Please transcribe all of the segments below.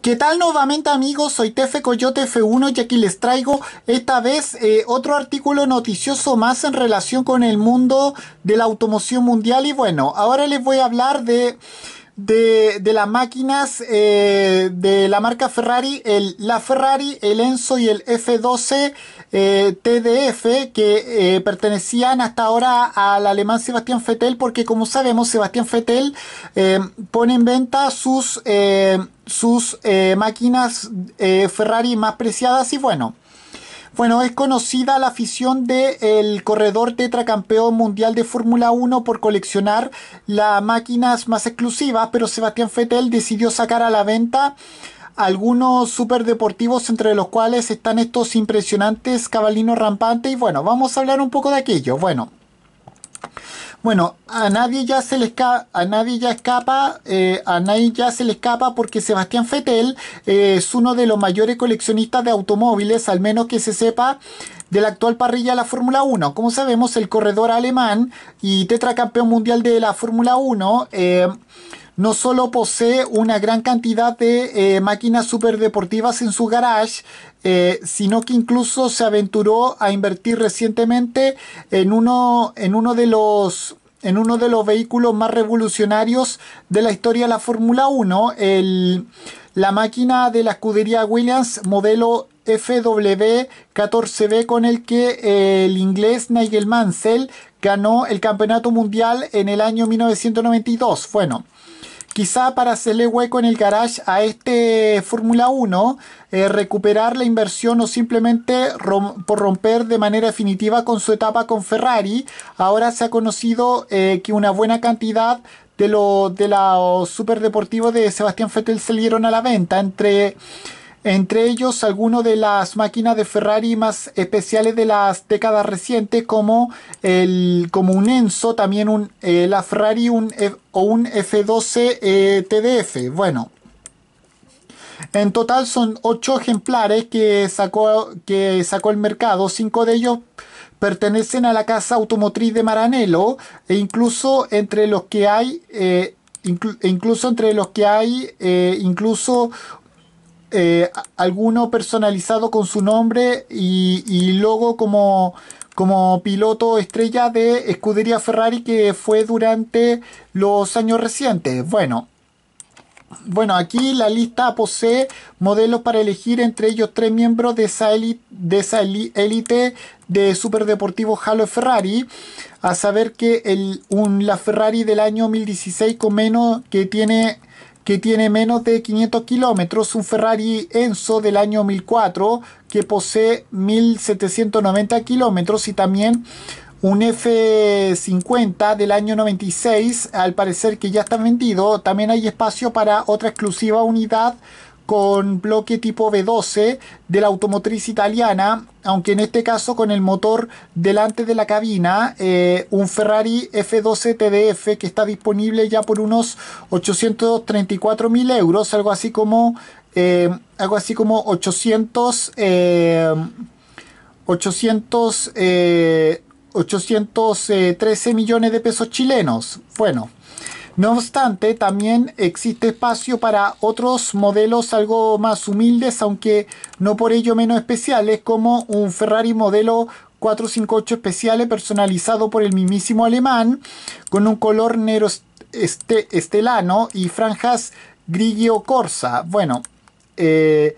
¿Qué tal nuevamente amigos? Soy Tefe Coyote F1 y aquí les traigo esta vez eh, otro artículo noticioso más en relación con el mundo de la automoción mundial y bueno, ahora les voy a hablar de de, de las máquinas eh, de la marca Ferrari, el La Ferrari, el Enzo y el F12 eh, TDF que eh, pertenecían hasta ahora al alemán Sebastián Fettel, porque como sabemos Sebastián Vettel pone en venta sus, sus máquinas Ferrari más preciadas y bueno. Bueno, es conocida la afición del de corredor tetracampeón mundial de Fórmula 1 por coleccionar las máquinas más exclusivas, pero Sebastián Fettel decidió sacar a la venta algunos superdeportivos entre los cuales están estos impresionantes cabalinos rampantes y bueno, vamos a hablar un poco de aquello. Bueno, bueno, a nadie ya se le escapa, a nadie ya escapa, eh, a nadie ya se le escapa porque Sebastián Fettel eh, es uno de los mayores coleccionistas de automóviles, al menos que se sepa de la actual parrilla de la Fórmula 1. Como sabemos, el corredor alemán y tetracampeón mundial de la Fórmula 1 eh, no solo posee una gran cantidad de eh, máquinas superdeportivas en su garage, eh, sino que incluso se aventuró a invertir recientemente en uno, de los en uno de los vehículos más revolucionarios de la historia de la Fórmula 1, la máquina de la escudería Williams modelo FW14B con el que eh, el inglés Nigel Mansell ganó el campeonato mundial en el año 1992. Bueno, quizá para hacerle hueco en el garage a este eh, Fórmula 1, eh, recuperar la inversión o simplemente por romper de manera definitiva con su etapa con Ferrari, ahora se ha conocido que una buena cantidad de los de superdeportivos de Sebastián Vettel salieron a la venta entre entre ellos algunas de las máquinas de Ferrari más especiales de las décadas recientes, como, el, como un Enzo, también un, eh, la Ferrari un o un F12 eh, TDF. Bueno, en total son ocho ejemplares que sacó, que sacó el mercado, Cinco de ellos pertenecen a la casa automotriz de Maranello e incluso entre los que hay... Eh, e incluso entre los que hay incluso eh, alguno personalizado con su nombre y, luego logo como, como piloto estrella de escudería Ferrari que fue durante los años recientes. Bueno, bueno, aquí la lista posee modelos para elegir entre ellos tres miembros de esa élite de, de, superdeportivo Halo Ferrari. A saber que el, un, la Ferrari del año 2016 con menos que tiene que tiene menos de 500 kilómetros, un Ferrari Enzo del año 2004 que posee 1790 kilómetros y también un F50 del año 96, al parecer que ya está vendido. También hay espacio para otra exclusiva unidad con bloque tipo V12 de la automotriz italiana, aunque en este caso con el motor delante de la cabina, eh, un Ferrari F12 TDF que está disponible ya por unos 834 mil euros, algo así como, eh, algo así como 800, 800, 813 millones de pesos chilenos. Bueno. No obstante, también existe espacio para otros modelos algo más humildes, aunque no por ello menos especiales, como un Ferrari modelo 458 especiales personalizado por el mismísimo alemán, con un color negro este, estelano y franjas grigio corsa. Bueno, eh,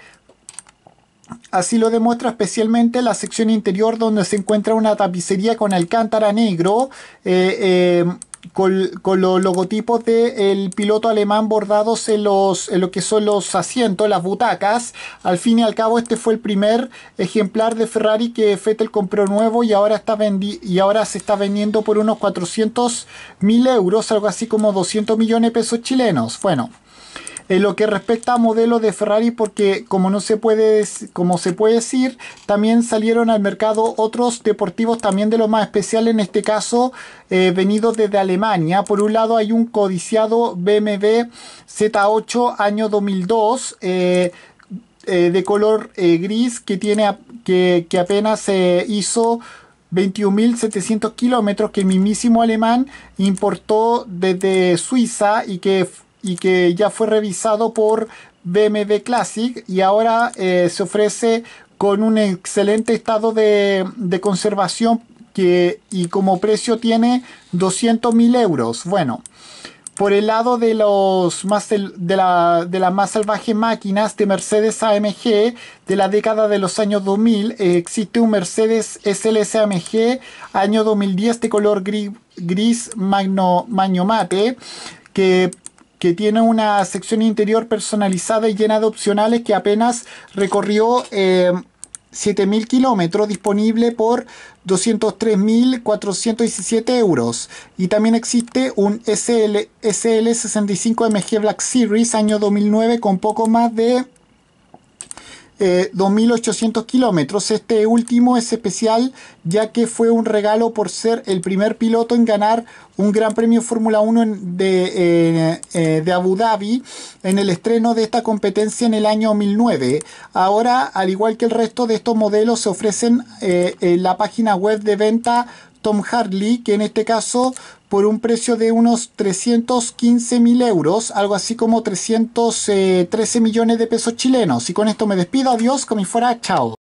Así lo demuestra especialmente la sección interior donde se encuentra una tapicería con alcántara negro. Eh, eh, con, los logotipos del piloto alemán bordados en, los, en lo que son los asientos, las butacas. Al fin y al cabo, este fue el primer ejemplar de Ferrari que Fettel compró nuevo y ahora, está vendi y ahora se está vendiendo por unos 400 mil euros, algo así como 200 millones de pesos chilenos. Bueno en lo que respecta a modelos de Ferrari porque como no se puede como se puede decir también salieron al mercado otros deportivos también de lo más especial en este caso eh, venidos desde Alemania por un lado hay un codiciado BMW Z8 año 2002 eh, eh, de color gris que tiene que, apenas se hizo 21.700 kilómetros que el mismísimo alemán importó desde Suiza y que y que ya fue revisado por BMW Classic y ahora eh, se ofrece con un excelente estado de, conservación que, y como precio tiene 200.000 euros. Bueno, por el lado de, los más, de, la, las más salvajes máquinas de Mercedes AMG de la década de los años 2000, eh, existe un Mercedes SLS AMG año 2010 de color gris, gris magno, mate que que tiene una sección interior personalizada y llena de opcionales que apenas recorrió 7.000 eh, kilómetros disponible por 203.417 euros. Y también existe un SL, SL65MG Black Series año 2009 con poco más de 2.800 eh, kilómetros. Este último es especial ya que fue un regalo por ser el primer piloto en ganar un Gran Premio Fórmula 1 eh, eh, de, Abu Dhabi en el estreno de esta competencia en el año 2009. Ahora, al igual que el resto de estos modelos, se ofrecen en la página web de venta Tom Hartley, que en este caso por un precio de unos 315 mil euros, algo así como 313 eh, millones de pesos chilenos. Y con esto me despido, adiós, como fuera, chao.